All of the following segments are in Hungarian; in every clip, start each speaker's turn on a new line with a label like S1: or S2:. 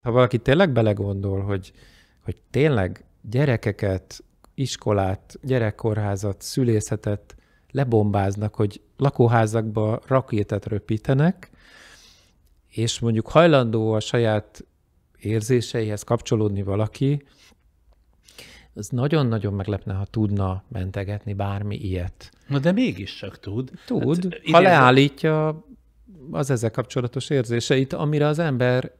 S1: Ha valaki tényleg belegondol, hogy, hogy tényleg gyerekeket, iskolát, gyerekkorházat, szülészetet lebombáznak, hogy lakóházakba rakétet röpítenek, és mondjuk hajlandó a saját érzéseihez kapcsolódni valaki, az nagyon-nagyon meglepne, ha tudna mentegetni bármi ilyet.
S2: Na de mégis csak tud. Tud,
S1: hát, ha leállítja az ezzel kapcsolatos érzéseit, amire az ember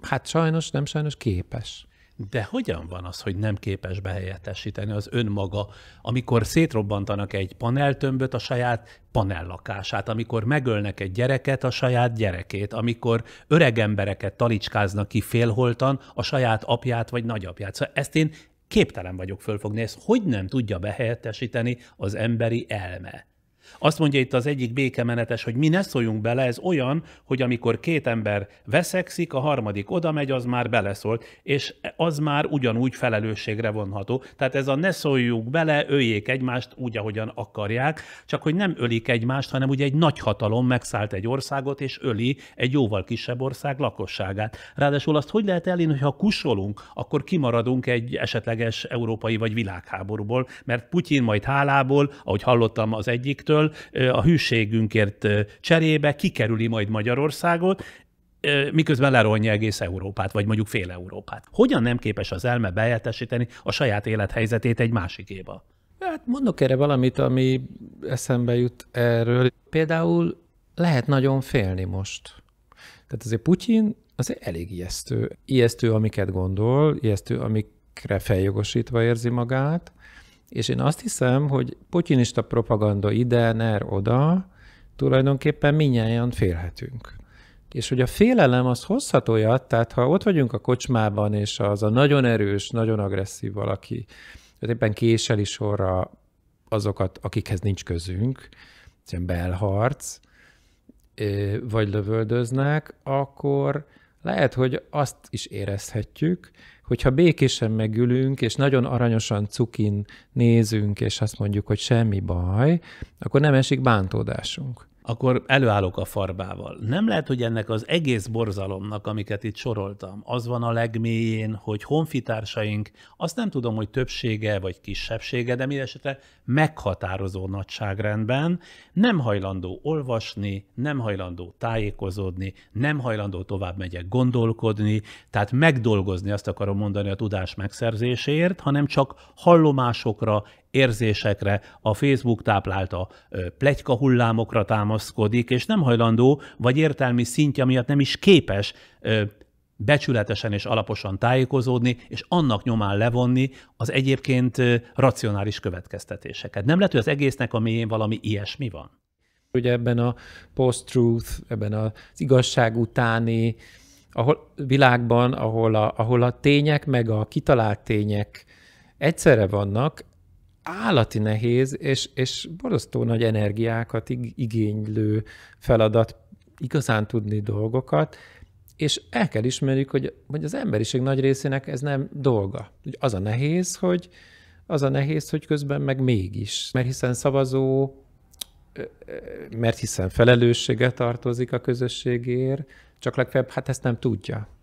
S1: hát sajnos, nem sajnos képes.
S2: De hogyan van az, hogy nem képes behelyettesíteni az önmaga, amikor szétrobbantanak egy paneltömböt a saját panellakását, amikor megölnek egy gyereket a saját gyerekét, amikor öreg embereket talicskáznak ki félholtan a saját apját vagy nagyapját. Szóval ezt én képtelen vagyok fölfogni, ezt hogy nem tudja behelyettesíteni az emberi elme. Azt mondja itt az egyik békemenetes, hogy mi ne szóljunk bele, ez olyan, hogy amikor két ember veszekszik, a harmadik oda megy, az már beleszólt, és az már ugyanúgy felelősségre vonható. Tehát ez a ne szóljuk bele, öljék egymást úgy, ahogyan akarják, csak hogy nem ölik egymást, hanem ugye egy nagy hatalom megszállt egy országot, és öli egy jóval kisebb ország lakosságát. Ráadásul azt hogy lehet elérni, hogy ha kusolunk, akkor kimaradunk egy esetleges európai vagy világháborúból, mert Putyin majd hálából, ahogy hallottam az egyiktől, Brüsszel a hűségünkért cserébe kikerüli majd Magyarországot, miközben lerolni egész Európát, vagy mondjuk fél Európát. Hogyan nem képes az elme bejelentesíteni a saját élethelyzetét egy másikéba?
S1: Hát mondok erre valamit, ami eszembe jut erről. Például lehet nagyon félni most. Tehát azért Putyin az elég ijesztő. Ijesztő, amiket gondol, ijesztő, amikre feljogosítva érzi magát, és én azt hiszem, hogy putyinista propaganda ide, ner, oda, tulajdonképpen minnyáján félhetünk. És hogy a félelem az hozhat olyat, tehát ha ott vagyunk a kocsmában, és az a nagyon erős, nagyon agresszív valaki, éppen késeli sorra azokat, akikhez nincs közünk, ilyen belharc, vagy lövöldöznek, akkor lehet, hogy azt is érezhetjük, hogyha békésen megülünk, és nagyon aranyosan cukin nézünk, és azt mondjuk, hogy semmi baj, akkor nem esik bántódásunk
S2: akkor előállok a farbával. Nem lehet, hogy ennek az egész borzalomnak, amiket itt soroltam, az van a legmélyén, hogy honfitársaink, azt nem tudom, hogy többsége vagy kisebbsége, de mindesetre meghatározó nagyságrendben nem hajlandó olvasni, nem hajlandó tájékozódni, nem hajlandó tovább megyek gondolkodni, tehát megdolgozni, azt akarom mondani, a tudás megszerzéséért, hanem csak hallomásokra, érzésekre, a Facebook táplálta plegyka hullámokra támaszkodik, és nem hajlandó, vagy értelmi szintje miatt nem is képes becsületesen és alaposan tájékozódni, és annak nyomán levonni az egyébként racionális következtetéseket. Nem lehet, hogy az egésznek a mélyén valami ilyesmi van? Ugye ebben a post-truth, ebben az igazság utáni ahol,
S1: világban, ahol a, ahol a tények meg a kitalált tények egyszerre vannak, állati nehéz, és, és borzasztó nagy energiákat igénylő feladat igazán tudni dolgokat, és el kell ismerjük, hogy, hogy az emberiség nagy részének ez nem dolga. Az a nehéz, hogy az a nehéz, hogy közben meg mégis. Mert hiszen szavazó, mert hiszen felelőssége tartozik a közösségért, csak legfeljebb hát ezt nem tudja.